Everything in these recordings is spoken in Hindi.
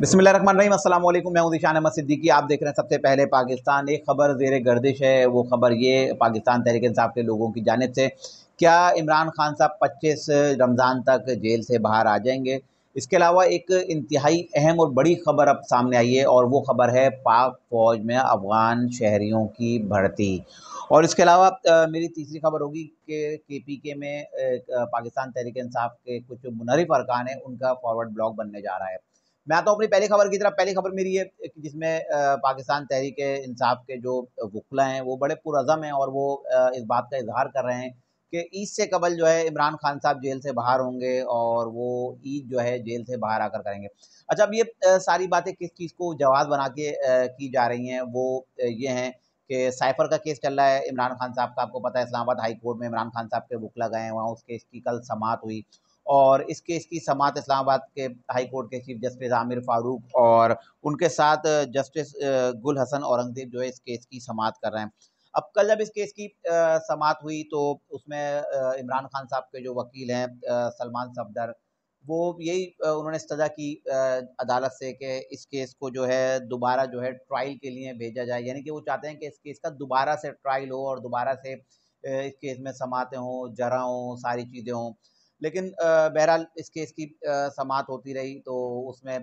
बिसमिल रहीम अल्लाम मैं उदिशान अहमद सिद्दीकी आप देख रहे हैं सबसे पहले पाकिस्तान एक खबर जेर गर्दिश है वो खबर ये पाकिस्तान तहरीक इंसाफ के लोगों की जानब से क्या इमरान खान साहब पच्चीस रमज़ान तक जेल से बाहर आ जाएंगे इसके अलावा एक इंतहाई अहम और बड़ी खबर अब सामने आई है और वो खबर है पाक फ़ौज में अफ़गान शहरीों की भर्ती और इसके अलावा मेरी तीसरी खबर होगी कि के पी के में पाकिस्तान तहरीक इंसाफ के कुछ मुनरफ अरकान हैं उनका फॉरवर्ड ब्लॉक बनने जा रहा है मैं आता तो हूँ अपनी पहली खबर की तरफ पहली खबर मेरी है जिसमें पाकिस्तान तहरीक इंसाफ के जो वकला हैं वो बड़े पुरज़म हैं और वो इस बात का इजहार कर रहे हैं कि ईद से कबल जो है इमरान खान साहब जेल से बाहर होंगे और वो ईद जो है जेल से बाहर आकर करेंगे अच्छा अब ये सारी बातें किस चीज़ को जवाब बना के की जा रही हैं वो ये हैं कि साइफर का केस चल रहा है इमरान खान साहब का आपको पता है इस्लामाबाद हाई कोर्ट में इमरान खान साहब के वकला गए हैं वहाँ उस केस की कल समात हुई और इस केस की समात इस्लामाबाद के हाई कोर्ट के चीफ जस्टिस आमिर फारूक और उनके साथ जस्टिस गुल हसन औरंगजेब जो है इस केस की समात कर रहे हैं अब कल जब इस केस की समात हुई तो उसमें इमरान खान साहब के जो वकील हैं सलमान सफदर वो यही उन्होंने सजा की अदालत से कि इस केस को जो है दोबारा जो है ट्रायल के लिए भेजा जाए यानी कि वो चाहते हैं कि इस केस का दोबारा से ट्रायल हो और दोबारा से इस केस में समातें हों जरा हों सारी चीज़ें हों लेकिन बहरहाल इस केस की समात होती रही तो उसमें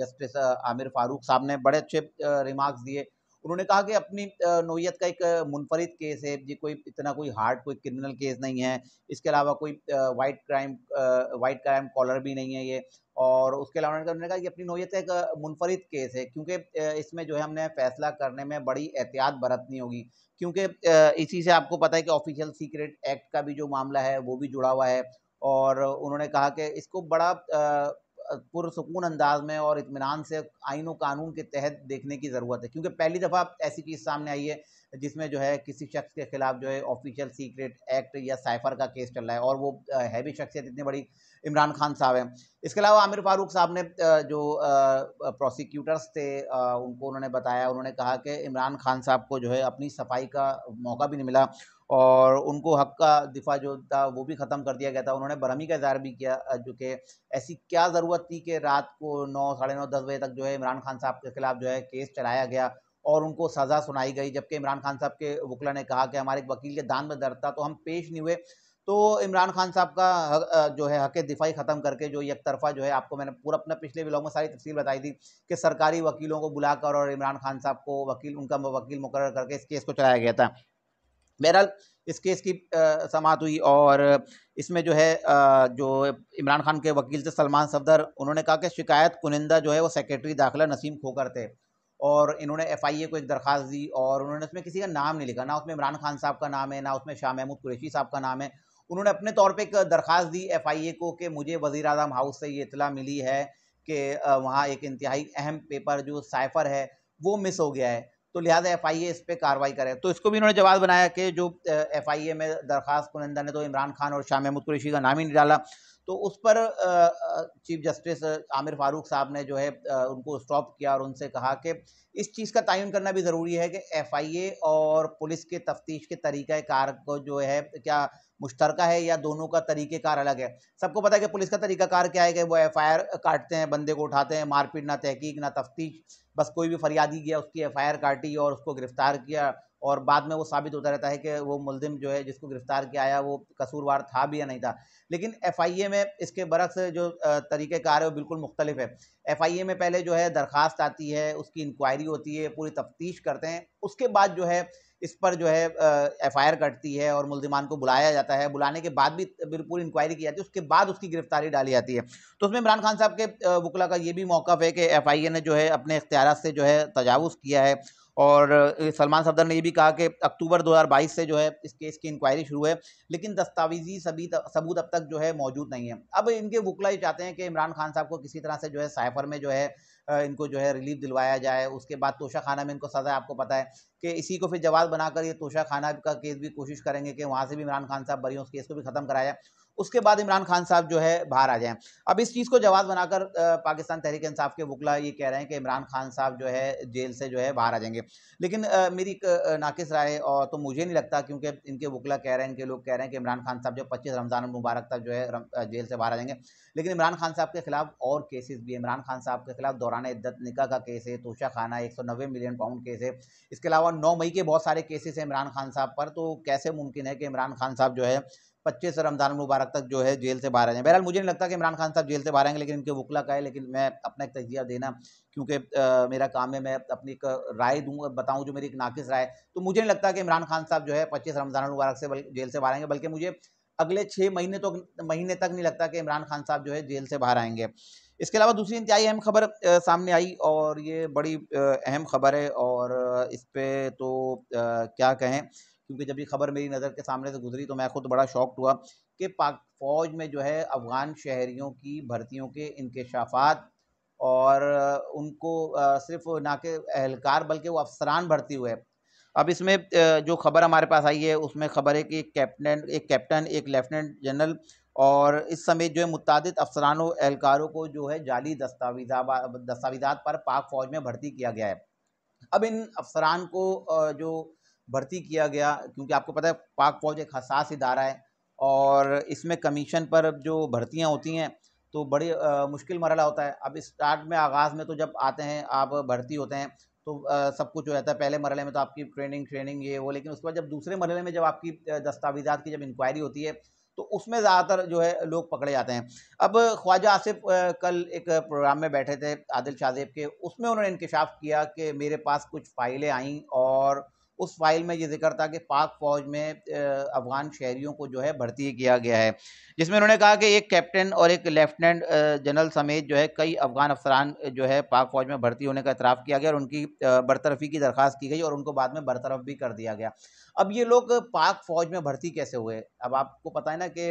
जस्टिस आमिर फारूक साहब ने बड़े अच्छे रिमार्क्स दिए उन्होंने कहा कि अपनी नोयत का एक मुनफरद केस है जी कोई इतना कोई हार्ड कोई क्रिमिनल केस नहीं है इसके अलावा कोई white crime white crime collar भी नहीं है ये और उसके अलावा उन्होंने कहा कि अपनी नोयत का एक मुनफरद केस है क्योंकि इसमें जो है हमने फैसला करने में बड़ी एहतियात बरतनी होगी क्योंकि इसी से आपको पता है कि ऑफिशियल सीक्रेट एक्ट का भी जो मामला है वो भी जुड़ा हुआ है और उन्होंने कहा कि इसको बड़ा पुरसकून अंदाज में और इतमान से आइन कानून के तहत देखने की ज़रूरत है क्योंकि पहली दफ़ा ऐसी चीज़ सामने आई है जिसमें जो है किसी शख्स के खिलाफ जो है ऑफिशियल सीक्रेट एक्ट या साइफर का केस चल रहा है और वो हैवी शख्सियत इतनी बड़ी इमरान खान साहब हैं इसके अलावा आमिर फारूक साहब ने जो प्रोसिक्यूटर्स थे उनको उन्होंने बताया उन्होंने कहा कि इमरान खान साहब को जो है अपनी सफाई का मौका भी नहीं मिला और उनको हक का दिफा जो था वो भी ख़त्म कर दिया गया था उन्होंने बरहमी का इजहार भी किया जो कि ऐसी क्या ज़रूरत थी कि रात को नौ साढ़े नौ दस बजे तक जो है इमरान खान साहब के खिलाफ जो है केस चलाया गया और उनको सज़ा सुनाई गई जबकि इमरान खान साहब के वकला ने कहा कि हमारे एक वकील के दान में दर्द था तो हम पेश नहीं हुए तो इमरान खान साहब का जो है हक दिफाई ख़त्म करके जो एक तरफा जो है आपको मैंने पूरा अपने पिछले ब्लॉग में सारी तफसील बताई थी कि सरकारी वकीलों को बुलाकर और इमरान खान साहब को वकील उनका वकील मुकर करके इस केस को चलाया गया था बहरहाल इस केस की समात हुई और इसमें जो है जो इमरान खान के वकील थे सलमान सफदर उन्होंने कहा कि शिकायत कुनिंदा जो है वो सेक्रेटरी दाखिला नसीम खोकर थे और इन्होंने एफ आई ए को एक दरख्वास्त दी और उन्होंने उसमें किसी का नाम नहीं लिखा ना उसमें इमरान खान साहब का नाम है ना उसमें शाह महमूद कुरेशी साहब का नाम है उन्होंने अपने तौर पर एक दरख्वास्त दी एफ आई ए को कि मुझे वज़ी अजम हाउस से ये इतला मिली है कि वहाँ एक इंतहाई अहम पेपर जो साइफर है वो मिस हो गया है तो लिहाजा एफ आई ए इस पर कार्रवाई करे तो इसको भी इन्होंने जवाब बनाया कि जो एफ आई ए में दरख्वास्त कुनंदा ने तो इमरान खान और शाह महमूद कुरेशी का नाम ही नहीं डाला तो उस पर चीफ जस्टिस आमिर फारूक साहब ने जो है उनको स्टॉप किया और उनसे कहा कि इस चीज़ का तयन करना भी ज़रूरी है कि एफ़ आई ए और पुलिस के तफ्तीश के तरीक़ार को जो है क्या मुश्तरक है या दोनों का तरीक़ेकार अलग है सबको पता है कि पुलिस का तरीक़ाकार क्या है कि वो एफ़ आई आर काटते हैं बंदे को उठाते हैं मारपीट ना तहकीक ना तफ्तीश बस कोई भी फरियादी गया उसकी एफ काटी और उसको गिरफ्तार किया और बाद में वो साबित होता रहता है कि वो मुलिम जो है जिसको गिरफ्तार किया आया वो कसूरवार था भी या नहीं था लेकिन एफ में इसके बरक्स जो तरीक़ेकार है वो बिल्कुल मुख्तलिफ है एफ में पहले जो है दरख्वास्त आती है उसकी इंक्वायरी होती है पूरी तफ्तीश करते हैं उसके बाद जो है इस पर जो है एफ आई आर कटती है और मुलजिमान को बुलाया जाता है बुलाने के बाद भी पूरी इंक्वायरी की जाती है उसके बाद उसकी गिरफ्तारी डाली जाती है तो उसमें इमरान खान साहब के वकला का ये भी मौका है कि एफ आई ए ने जो है अपने इख्तियार से जो है तजावज़ किया है और सलमान सफदर ने ये भी कहा कि अक्टूबर 2022 से जो है इस केस की इंक्वायरी शुरू है लेकिन दस्तावेजी सभी सबूत अब तक जो है मौजूद नहीं है अब इनके वकला ये चाहते हैं कि इमरान खान साहब को किसी तरह से जो है साइफर में जो है इनको जो है रिलीफ दिलवाया जाए उसके बाद तोशा खाना में इनको सज़ा आपको पता है कि इसी को फिर जवाब बनाकर ये तोशा खाना का केस भी कोशिश करेंगे कि वहाँ से भी इमरान खान साहब बरी उस केस को भी ख़त्म कराया उसके बाद इमरान खान साहब जो है बाहर आ जाएं अब इस चीज़ को जवाब बनाकर पाकिस्तान तहरीक इंसाफ के वकला ये कह रहे हैं कि इमरान खान साहब जो है जेल से जो है बाहर आ जाएंगे लेकिन आ, मेरी एक नाकिस राय और तो मुझे नहीं लगता क्योंकि इनके वकला कह रहे हैं इनके लोग कह रहे हैं कि इमरान खान साहब जो पच्चीस रमज़ान मुबारक तक जो है जेल से बाहर आ जाएंगे लेकिन इमरान खान साहब के खिलाफ और केसेस भी इमरान खान साहब के खिलाफ दौरान इद्दत निका का केस है तोशा खाना एक सौ नब्बे मिलियन पाउंड केस है इसके अलावा नौ मई के बहुत सारे केसेस हैं इमरान खान साहब पर तो कैसे मुमकिन है कि इमरान खान साहब जो है पच्चीस रमज़ान मुबारक तक जो है जेल से बाहर आ जाए बहरहाल मुझे नहीं लगता कि इमरान खान साहब जेल से बाहर आएंगे लेकिन इनके वकला का है लेकिन मैं अपना एक तजिया देना क्योंकि मेरा काम है मैं अपनी एक राय दूँ बताऊँ जो मेरी एक नाकिस राय तो मुझे नहीं लगता कि इमरान खान साहब जो है पच्चीस रमज़ान मुबारक से जेल से बाहर आएंगे बल्कि मुझे अगले छः महीने तो महीने तक नहीं लगता कि इमरान खान साहब जो है जेल से बाहर आएंगे इसके अलावा दूसरी इंतहाई अहम खबर सामने आई और ये बड़ी अहम खबर है और इस पर तो क्या कहें क्योंकि जब ये खबर मेरी नज़र के सामने से गुजरी तो मैं खुद बड़ा शौक हुआ कि पाक फ़ौज में जो है अफ़गान शहरीों की भर्तियों के इनकशाफात और उनको सिर्फ ना के एहलकार बल्कि वो अफसरान भर्ती हुए अब इसमें जो खबर हमारे पास आई है उसमें खबर है कि एक कैप्टन एक कैप्टन एक लेफ्टिनेंट जनरल और इस समय जो है मुतद अफसरानों एहलकारों को जो है जाली दस्तावेजा दस्तावेजा पर पाक फ़ौज में भर्ती किया गया है अब इन अफसरान को जो भर्ती किया गया क्योंकि आपको पता है पाक फौज एक हसास इदारा है और इसमें कमीशन पर जो भर्तियाँ होती हैं तो बड़ी आ, मुश्किल मरला होता है अब स्टार्ट में आगाज़ में तो जब आते हैं आप भर्ती होते हैं तो आ, सब कुछ हो जाता है पहले मरले में तो आपकी ट्रेनिंग ट्रेनिंग ये वो लेकिन उसके बाद जब दूसरे मरले में जब आपकी दस्तावेजात की जब इंक्वायरी होती है तो उसमें ज़्यादातर जो है लोग पकड़े जाते हैं अब ख्वाजा आसिफ कल एक प्रोग्राम में बैठे थे आदिल शाहजेब के उसमें उन्होंने इंकशाफ किया कि मेरे पास कुछ फाइलें आईं और उस फाइल में ये जिक्र था कि पाक फौज में अफगान शहरीों को जो है भर्ती किया गया है जिसमें उन्होंने कहा कि एक कैप्टन और एक लेफ्टिनेंट जनरल समेत जो है कई अफगान अफसरान जो है पाक फौज में भर्ती होने का इतराफ़ किया गया और उनकी बरतरफी की दरख्वास्त की गई और उनको बाद में बरतरफ भी कर दिया गया अब ये लोग पाक फौज में भर्ती कैसे हुए अब आपको पता है ना कि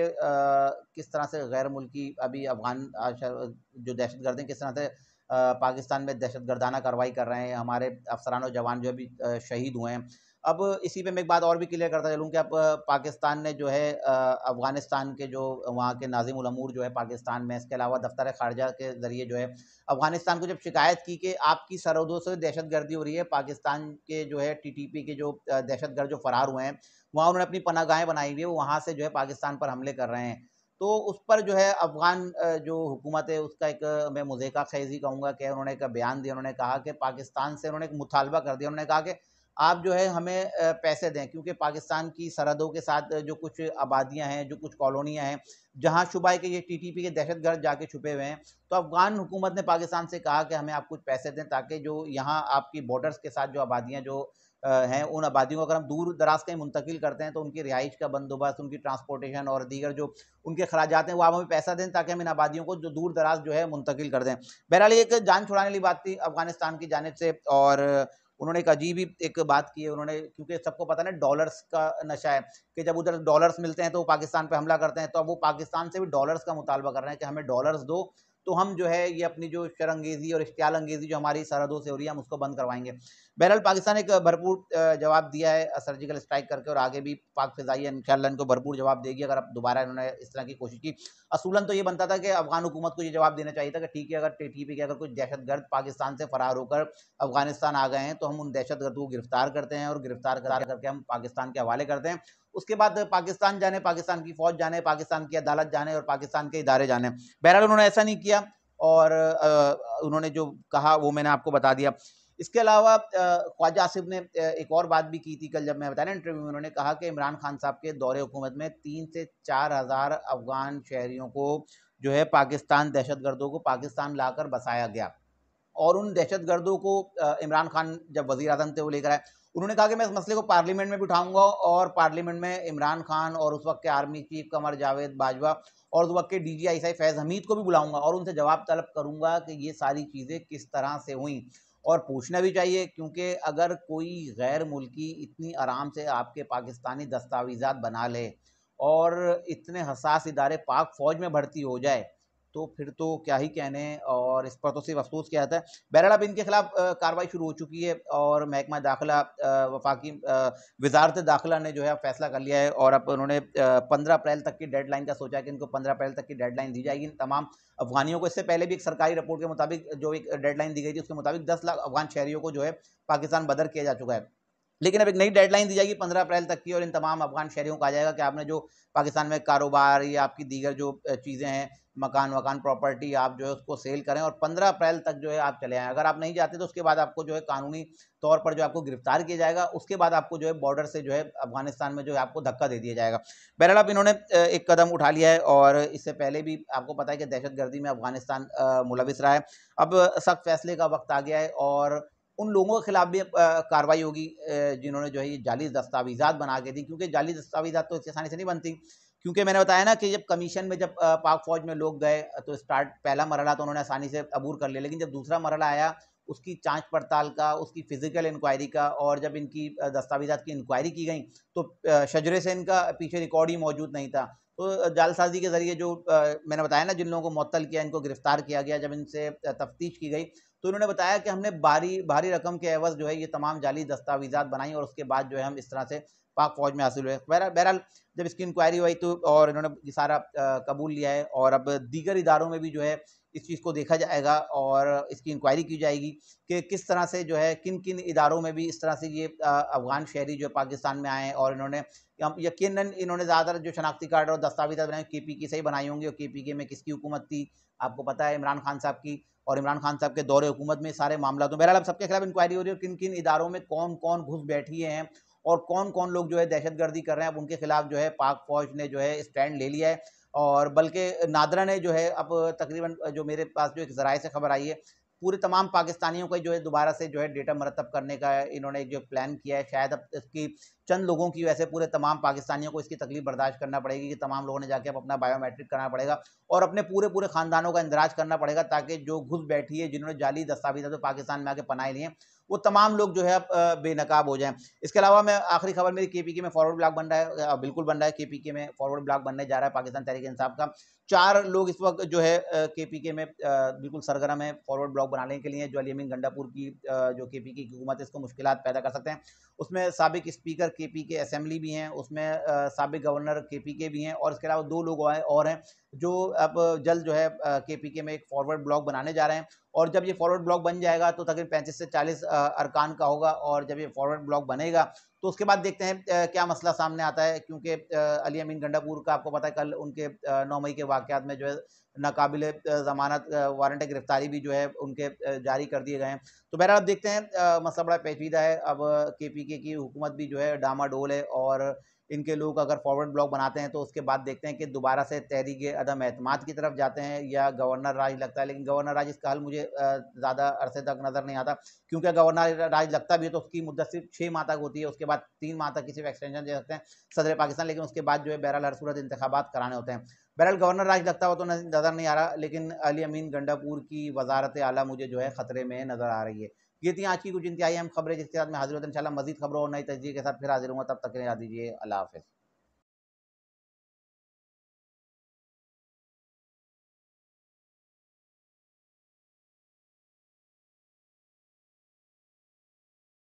किस तरह से गैर मुल्की अभी अफगान जो दहशत हैं किस तरह से पाकिस्तान में दहशत गर्दाना कार्रवाई कर रहे हैं हमारे अफसरान और जवान जो भी शहीद हुए हैं अब इसी पे मैं एक बात और भी क्लियर करता चलूँ कि अब पाकिस्तान ने जो है अफ़गानिस्तान के जो वहाँ के नाजिम उलमूर जो है पाकिस्तान में इसके अलावा दफ्तर खारजा के ज़रिए जो है अफ़गानिस्तान को जब शिकायत की कि आपकी सरहदों से दहशत गर्दी हो रही है पाकिस्तान के जो है टी टी पी के जो दहशत गर्द जो फ़रार हुए हैं वहाँ उन्होंने अपनी पनागाहें बनाई हुई है वहाँ से जो है पाकिस्तान पर हमले कर रहे हैं तो उस पर जो है अफ़गान जो हुकूमत है उसका एक मैं मुजेका खैजी कहूँगा कि उन्होंने एक बयान दिया उन्होंने कहा कि पाकिस्तान से उन्होंने एक मुतालबा कर दिया उन्होंने कहा कि आप जो है हमें पैसे दें क्योंकि पाकिस्तान की सरहदों के साथ जो कुछ आबादियां हैं जो कुछ कॉलोनियाँ हैं जहाँ शुबा है कि ये टी टी पी के दहशत गर्द जाके छुपे हुए हैं तो अफ़गान हुकूमत ने पाकिस्तान से कहा कि हमें आप कुछ पैसे दें ताकि जो यहाँ आपकी बॉर्डर्स के साथ जो आबादियाँ जो हैं उन आबादियों को अगर हम दूर दराज कहीं मुंतकिल करते हैं तो उनकी रिहाइश का बंदोबस्त उनकी ट्रांसपोर्टेशन और दीगर जो उनके खराज हैं वो आप हमें पैसा दें ताकि हम इन आबादियों को जो दूर दराज जो है मुंतकिल कर दें बहरहाल एक जान छुड़ाने वाली बात थी अफगानिस्तान की जानब से और उन्होंने एक अजीब ही एक बात की है उन्होंने क्योंकि सबको पता ना डॉलर्स का नशा है कि जब उधर डॉलर्स मिलते हैं तो वो पाकिस्तान पर हमला करते हैं तो अब वो पाकिस्तान से भी डॉलर्स का मुतालबा कर रहे हैं कि हमें डॉलर्स दो तो हम जो है ये अपनी जो शरंगेजी और इश्तियाल अंगेजी जो हमारी सरहदों से हो रही है हम उसको बंद करवाएंगे बहरहाल पाकिस्तान एक भरपूर जवाब दिया है सर्जिकल स्ट्राइक करके और आगे भी पाक फिजाई इन इनको भरपूर जवाब देगी अगर अब दोबारा इन्होंने इस तरह की कोशिश की असूलन तो ये बनता था कि अफगान हुकूमत को ये जवाब देना चाहिए था कि ठीक है अगर टी पी के अगर कुछ दहशतगर्द पाकिस्तान से फरार होकर अफगानिस्तान आ गए हैं तो हम उन दहशतगर्दों को गिरफ्तार करते हैं और गिरफ्तार करके हम पाकिस्तान के हवाले करते हैं उसके बाद पाकिस्तान जाने पाकिस्तान की फौज जाने पाकिस्तान की अदालत जाने और पाकिस्तान के इदारे जाने बहरहाल उन्होंने ऐसा नहीं किया और उन्होंने जो कहा वो मैंने आपको बता दिया इसके अलावा ख्वाजा आसिफ ने एक और बात भी की थी कल जब मैं बताया ना इंटरव्यू में उन्होंने कहा कि इमरान खान साहब के दौरे हुकूमत में तीन से चार हज़ार अफगान शहरीों को जो है पाकिस्तान दहशत गर्दों को पाकिस्तान लाकर बसाया गया और उन दहशत गर्दों को इमरान खान जब वज़ी अजम थे वो लेकर आए उन्होंने कहा कि मैं इस मसले को पार्लियामेंट में भी उठाऊंगा और पार्लियामेंट में इमरान खान और उस वक्त के आर्मी चीफ कमर जावेद बाजवा और उस वक्त के डी जी आई फैज़ हमीद को भी बुलाऊंगा और उनसे जवाब तलब करूंगा कि ये सारी चीज़ें किस तरह से हुई और पूछना भी चाहिए क्योंकि अगर कोई गैर मुल्की इतनी आराम से आपके पाकिस्तानी दस्तावेजा बना ले और इतने हसास इदारे पाक फ़ौज में भर्ती हो जाए तो फिर तो क्या ही कहने और इस पर तो सिर्फ अफसोस किया जाता है बैराड़ा बिन के खिलाफ कार्रवाई शुरू हो चुकी है और महकमा दाखिला वफाकी वजारत दाखिला ने जो है फैसला कर लिया है और अब उन्होंने पंद्रह अप्रैल तक की डेडलाइन का सोचा है कि इनको पंद्रह अप्रैल तक की डेडलाइन दी जाएगी तमाम अफगानियों को इससे पहले भी एक सरकारी रिपोर्ट के मुताबिक जो एक डेडलाइन दी गई थी उसके मुताबिक दस लाख अफगान शहरियों को जो है पाकिस्तान बदर किया जा चुका है लेकिन अब एक नई डेडलाइन दी जाएगी पंद्रह अप्रैल तक की और इन तमाम अफगान शहरियों को आ जाएगा कि आपने जो पाकिस्तान में कारोबार या आपकी दीगर जो चीज़ें हैं मकान वकान प्रॉपर्टी आप जो है उसको सेल करें और पंद्रह अप्रैल तक जो है आप चले आएँ अगर आप नहीं जाते तो उसके बाद आपको जो है कानूनी तौर पर जो आपको गिरफ्तार किया जाएगा उसके बाद आपको जो है बॉर्डर से जो है अफगानिस्तान में जो है आपको धक्का दे दिया जाएगा बहरहाल अब इन्होंने एक कदम उठा लिया है और इससे पहले भी आपको पता है कि दहशतगर्दी में अफगानिस्तान मुलविस रहा है अब सख्त फैसले का वक्त आ गया है और उन लोगों के खिलाफ भी कार्रवाई होगी जिन्होंने जो है ये जाली दस्तावेजा बना के दी क्योंकि जाली दस्तावेजा तो इतनी आसानी से नहीं बनती क्योंकि मैंने बताया ना कि जब कमीशन में जब पाक फौज में लोग गए तो स्टार्ट पहला मरहला तो उन्होंने आसानी से अबूर कर लिया लेकिन जब दूसरा मरला आया उसकी जांच पड़ताल का उसकी फ़िज़िकल इंक्वायरी का और जब इनकी दस्तावेजा की इंक्वायरी की गई तो शजरे से इनका पीछे रिकॉर्ड ही मौजूद नहीं था तो जालसाजी के ज़रिए जो मैंने बताया ना जिन लोगों को मअतल किया इनको गिरफ़्तार किया गया जब इनसे तफ्तीश की गई तो उन्होंने बताया कि हमने भारी भारी रकम के एवज जो है ये तमाम जाली दस्तावेजा बनाई और उसके बाद जो है हम इस तरह से पाक फौज में हासिल हुए बहरहाल जब इसकी इंक्वायरी हुई तो और इन्होंने ये सारा कबूल लिया है और अब दीगर इदारों में भी जो है इस चीज़ को देखा जाएगा और इसकी इंक्वायरी की जाएगी कि किस तरह से जो है किन किन इदारों में भी इस तरह से ये अफ़गान शहरी जो पाकिस्तान में आए और इन्होंने यकीन इन्होंने ज़्यादातर जो शनाख्ती कार्ड और दस्तावेज बनाए के पी की सही बनाई होंगी और के पी के में किसकी हुकूमत थी आपको पता है इमरान खान साहब की और इमरान खान साहब के दौरे हुकूमत में सारे मामला तो बहरहाल अब सबके खिलाफ इंक्वायरी हो रही है किन किन इदारों में कौन कौन घुस बैठिए हैं और कौन कौन लोग जो है दहशतगर्दी कर रहे हैं अब उनके खिलाफ जो है पाक फौज ने जो है स्टैंड ले लिया है और बल्कि नादरा ने जो है अब तकरीबन जो मेरे पास जो एक ज़राए से खबर आई है पूरे तमाम पाकिस्तानियों का जो है दोबारा से जो है डेटा मरतब करने का इन्होंने जो प्लान किया है शायद अब इसकी चंद लोगों की वैसे पूरे तमाम पाकिस्तानियों को इसकी तकलीफ बर्दाश्त करना पड़ेगी कि तमाम लोगों ने जाके अब अपना बायोमेट्रिक करना पड़ेगा और अपने पूरे पूरे ख़ानदानों का इंदराज करना पड़ेगा ताकि जो घुस बैठी है जिन्होंने जाली दस्तावेज तो पाकिस्तान में आके पनाए लिए वो तमाम लोग जो है बेनकाब हो जाएं इसके अलावा मैं आखिरी खबर मेरी के में फॉरवर्ड ब्लॉक बन रहा है बिल्कुल बन रहा है के में फॉरवर्ड ब्लॉक बनने जा रहा है पाकिस्तान तहरीक इंसाफ का चार लोग इस वक्त जो है के पी के में बिल्कुल सरगर्म है फॉरवर्ड ब्लॉक बनाने के लिए जो अलीमिन गंडापुर की जो के पी की हुकूमत है इसको मुश्किल पैदा कर सकते हैं उसमें सबक स्पीकर के पी के असम्बली भी हैं उसमें सबक गवर्नर के पी के भी हैं और इसके अलावा दो लोग और हैं जो अब जल्द जो है के पी के में एक फॉरवर्ड ब्लॉक बनाने जा रहे हैं और जब ये फॉरवर्ड ब्लॉक बन जाएगा तो तकरीबन पैंतीस से चालीस अरकान का होगा और जब ये फॉरवर्ड ब्लॉक बनेगा तो उसके बाद देखते हैं क्या मसला सामने आता है क्योंकि अली अमीन गंडापुर का आपको पता है कल उनके नौ मई के वाक़ात में जो है नाकबिल ज़मानत वारंट गिरफ्तारी भी जो है उनके जारी कर दिए गए हैं तो बहरहाल अब देखते हैं मसला बड़ा पेचीदा है अब के पी के की हुकूमत भी जो है डामाडोल है और इनके लोग अगर फॉरवर्ड ब्लॉक बनाते हैं तो उसके बाद देखते हैं कि दोबारा से तहरीक अदम अहतमाद की तरफ जाते हैं या गवर्नर राज लगता है लेकिन गवर्नर राज इसका हल मुझे ज़्यादा अरसे तक नज़र नहीं आता क्योंकि गवर्नर राज लगता भी है तो उसकी मुद्दत सिर्फ छः माह तक होती है उसके बाद तीन माह तक किसी सिर्फ एक्सटेंशन दे सकते हैं सदर पाकिस्तान लेकिन उसके बाद जो है बहरहाल हर सूरत इंतबात कराने होते हैं बहरहाल गवर्नर राज लगता हुआ तो नज़र नज़र नहीं आ रहा लेकिन अली अमीन गंडापुर की वजारत आला मुझे जो है ख़तरे में नज़र आ रही है ये थी आज की कुछ इंतहाई अहम खबरें जिसके साथ मैं हाजिर होता हूँ इन मजीद खबरों और नई तस्दीक के साथ फिर हाजिर हूँ तब तक याद दीजिए अल्लाह हाफ़